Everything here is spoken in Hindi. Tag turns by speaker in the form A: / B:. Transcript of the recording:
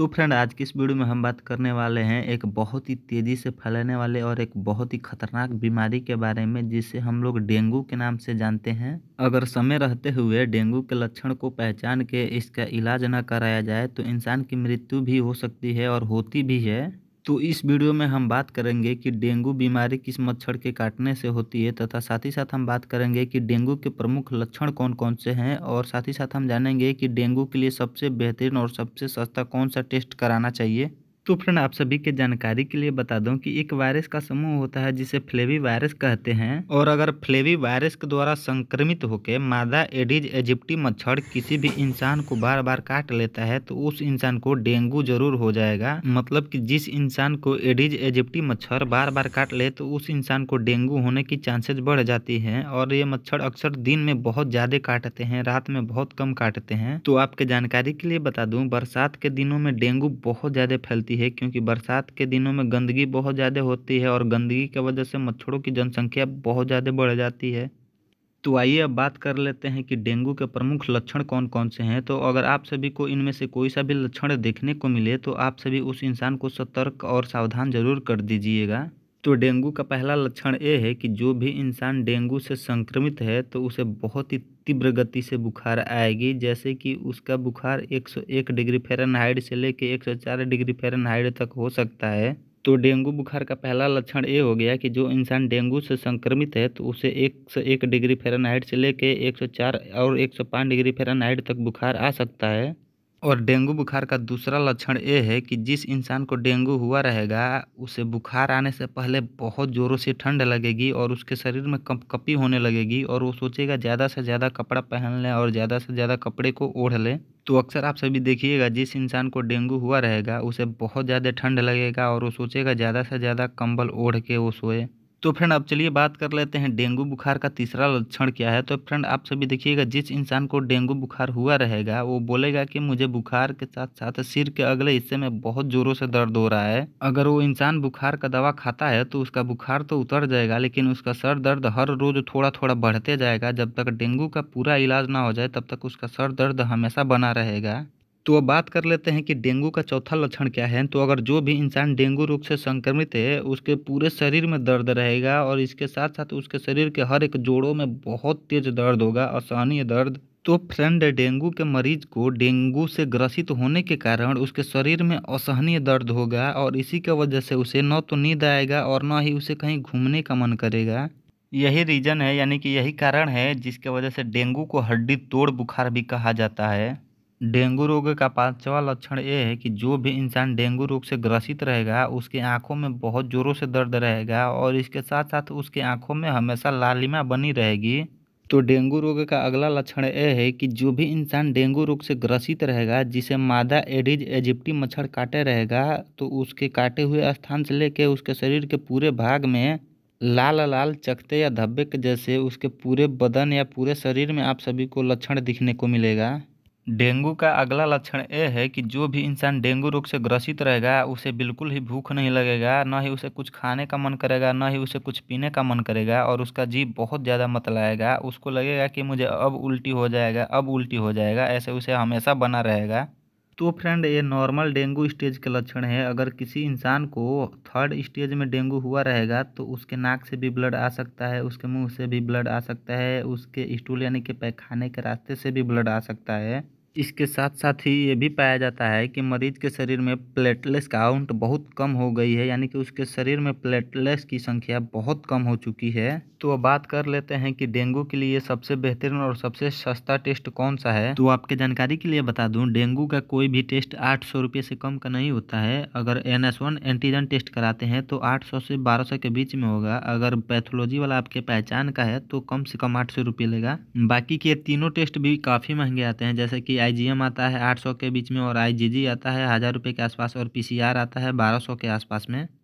A: तो फ्रेंड आज की इस वीडियो में हम बात करने वाले हैं एक बहुत ही तेज़ी से फैलने वाले और एक बहुत ही खतरनाक बीमारी के बारे में जिसे हम लोग डेंगू के नाम से जानते हैं अगर समय रहते हुए डेंगू के लक्षण को पहचान के इसका इलाज न कराया जाए तो इंसान की मृत्यु भी हो सकती है और होती भी है तो इस वीडियो में हम बात करेंगे कि डेंगू बीमारी किस मच्छर के काटने से होती है तथा साथ ही साथ हम बात करेंगे कि डेंगू के प्रमुख लक्षण कौन कौन से हैं और साथ ही साथ हम जानेंगे कि डेंगू के लिए सबसे बेहतरीन और सबसे सस्ता कौन सा टेस्ट कराना चाहिए तो फ्रेंड आप सभी के जानकारी के लिए बता दूं कि एक वायरस का समूह होता है जिसे फ्लेवी वायरस कहते हैं और अगर फ्लेवी वायरस के द्वारा संक्रमित होकर मादा एडिज एजिप्टी मच्छर किसी भी इंसान को बार बार काट लेता है तो उस इंसान को डेंगू जरूर हो जाएगा मतलब कि जिस इंसान को एडिज एजिप्टी मच्छर बार बार काट ले तो उस इंसान को डेंगू होने की चांसेस बढ़ जाती है और ये मच्छर अक्सर दिन में बहुत ज्यादा काटते हैं रात में बहुत कम काटते हैं तो आपके जानकारी के लिए बता दू बरसात के दिनों में डेंगू बहुत ज्यादा फैलती है है क्योंकि बरसात के दिनों में गंदगी बहुत ज़्यादा होती है और गंदगी की वजह से मच्छरों की जनसंख्या बहुत ज़्यादा बढ़ जाती है तो आइए अब बात कर लेते हैं कि डेंगू के प्रमुख लक्षण कौन कौन से हैं तो अगर आप सभी को इनमें से कोई सा भी लक्षण देखने को मिले तो आप सभी उस इंसान को सतर्क और सावधान जरूर कर दीजिएगा तो डेंगू का पहला लक्षण ये है कि जो भी इंसान डेंगू से संक्रमित है तो उसे बहुत ही तीव्र गति से बुखार आएगी जैसे कि उसका बुखार 101 डिग्री फ़ारेनहाइट से लेकर 104 डिग्री फ़ारेनहाइट तक हो सकता है तो डेंगू बुखार का पहला लक्षण ये हो गया कि जो इंसान डेंगू से संक्रमित है तो उसे एक सौ एक डिग्री फ़ारेनहाइट से लेके 104 और 105 डिग्री फ़ारेनहाइट तक बुखार आ सकता है और डेंगू बुखार का दूसरा लक्षण ये है कि जिस इंसान को डेंगू हुआ रहेगा उसे बुखार आने से पहले बहुत ज़ोरों से ठंड लगेगी और उसके शरीर में कपी होने लगेगी और वो सोचेगा ज़्यादा से ज़्यादा कपड़ा पहन लें और ज़्यादा से ज़्यादा कपड़े को ओढ़ लें तो अक्सर आप सभी देखिएगा जिस इंसान को डेंगू हुआ रहेगा उसे बहुत ज़्यादा ठंड लगेगा और वो सोचेगा ज़्यादा से ज़्यादा कंबल ओढ़ के वो सोए तो फ्रेंड अब चलिए बात कर लेते हैं डेंगू बुखार का तीसरा लक्षण क्या है तो फ्रेंड आप सभी देखिएगा जिस इंसान को डेंगू बुखार हुआ रहेगा वो बोलेगा कि मुझे बुखार के साथ साथ सिर के अगले हिस्से में बहुत जोरों से दर्द हो रहा है अगर वो इंसान बुखार का दवा खाता है तो उसका बुखार तो उतर जाएगा लेकिन उसका सर दर्द हर रोज थोड़ा थोड़ा बढ़ते जाएगा जब तक डेंगू का पूरा इलाज ना हो जाए तब तक उसका सर दर्द हमेशा बना रहेगा तो अब बात कर लेते हैं कि डेंगू का चौथा लक्षण क्या है तो अगर जो भी इंसान डेंगू रोग से संक्रमित है उसके पूरे शरीर में दर्द रहेगा और इसके साथ साथ उसके शरीर के हर एक जोड़ों में बहुत तेज दर्द होगा असहनीय दर्द तो फ्रेंड डेंगू के मरीज को डेंगू से ग्रसित होने के कारण उसके शरीर में असहनीय दर्द होगा और इसी की वजह से उसे न तो नींद आएगा और न ही उसे कहीं घूमने का मन करेगा यही रीज़न है यानी कि यही कारण है जिसके वजह से डेंगू को हड्डी तोड़ बुखार भी कहा जाता है डेंगू रोग का पांचवा लक्षण ये है कि जो भी इंसान डेंगू रोग से ग्रसित रहेगा उसके आंखों में बहुत ज़ोरों से दर्द रहेगा और इसके साथ साथ उसके आंखों में हमेशा लालिमा बनी रहेगी तो डेंगू रोग का अगला लक्षण यह है कि जो भी इंसान डेंगू रोग से ग्रसित रहेगा जिसे मादा एडिज एजिप्टी मच्छर काटे रहेगा तो उसके काटे हुए स्थान से लेकर उसके शरीर के पूरे भाग में लाल लाल चकते या धब्बे के जैसे उसके पूरे बदन या पूरे शरीर में आप सभी को लक्षण दिखने को मिलेगा डेंगू का अगला लक्षण यह है कि जो भी इंसान डेंगू रोग से ग्रसित रहेगा उसे बिल्कुल ही भूख नहीं लगेगा ना ही उसे कुछ खाने का मन करेगा न ही उसे कुछ पीने का मन करेगा और उसका जीव बहुत ज़्यादा मतलाएगा उसको लगेगा कि मुझे अब उल्टी हो जाएगा अब उल्टी हो जाएगा ऐसे उसे हमेशा बना रहेगा तो फ्रेंड ये नॉर्मल डेंगू स्टेज के लक्षण है अगर किसी इंसान को थर्ड स्टेज में डेंगू हुआ रहेगा तो उसके नाक से भी ब्लड आ सकता है उसके मुंह से भी ब्लड आ सकता है उसके स्टूल यानी कि पैखाने के रास्ते से भी ब्लड आ सकता है इसके साथ साथ ही ये भी पाया जाता है कि मरीज के शरीर में प्लेटलेट्स काउंट बहुत कम हो गई है यानी कि उसके शरीर में प्लेटलेट्स की संख्या बहुत कम हो चुकी है तो अब बात कर लेते हैं कि डेंगू के लिए सबसे बेहतरीन और सबसे सस्ता टेस्ट कौन सा है तो आपके जानकारी के लिए बता दूं डेंगू का कोई भी टेस्ट आठ सौ से कम का नहीं होता है अगर N S one antigen test कराते हैं तो आठ सौ से बारह सौ के बीच में होगा अगर पैथोलॉजी वाला आपके पहचान का है तो कम से कम आठ सौ लेगा बाकी के तीनों टेस्ट भी काफ़ी महंगे आते हैं जैसे कि आई आई आता है आठ सौ के बीच में और आई आता है हज़ार रुपये के आसपास और पी आता है बारह सौ के आसपास में